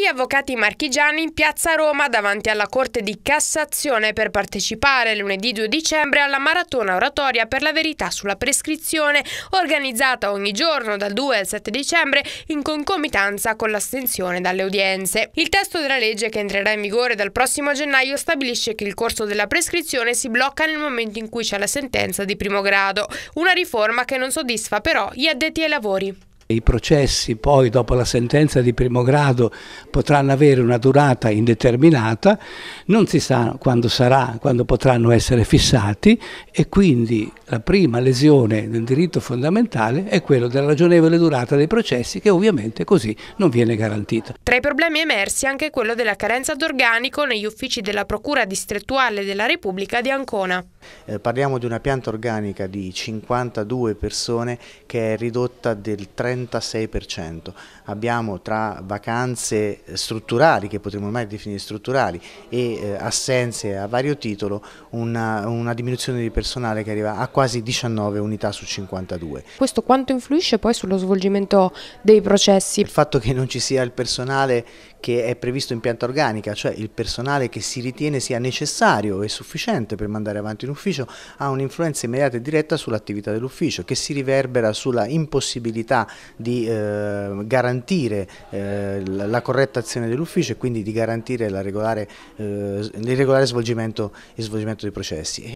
gli avvocati marchigiani in piazza Roma davanti alla Corte di Cassazione per partecipare lunedì 2 dicembre alla maratona oratoria per la verità sulla prescrizione organizzata ogni giorno dal 2 al 7 dicembre in concomitanza con l'astensione dalle udienze. Il testo della legge che entrerà in vigore dal prossimo gennaio stabilisce che il corso della prescrizione si blocca nel momento in cui c'è la sentenza di primo grado, una riforma che non soddisfa però gli addetti ai lavori i processi poi dopo la sentenza di primo grado potranno avere una durata indeterminata, non si sa quando sarà, quando potranno essere fissati e quindi la prima lesione del diritto fondamentale è quella della ragionevole durata dei processi che ovviamente così non viene garantita. Tra i problemi emersi anche quello della carenza d'organico negli uffici della Procura distrettuale della Repubblica di Ancona. Eh, parliamo di una pianta organica di 52 persone che è ridotta del 36%. Abbiamo tra vacanze eh, strutturali, che potremmo mai definire strutturali, e eh, assenze a vario titolo, una, una diminuzione di personale che arriva a quasi 19 unità su 52. Questo quanto influisce poi sullo svolgimento dei processi? Il fatto che non ci sia il personale che è previsto in pianta organica, cioè il personale che si ritiene sia necessario e sufficiente per mandare avanti un ufficio, ha un'influenza immediata e diretta sull'attività dell'ufficio, che si riverbera sulla impossibilità di eh, garantire eh, la corretta azione dell'ufficio e quindi di garantire regolare, eh, il regolare svolgimento e svolgimento dei processi.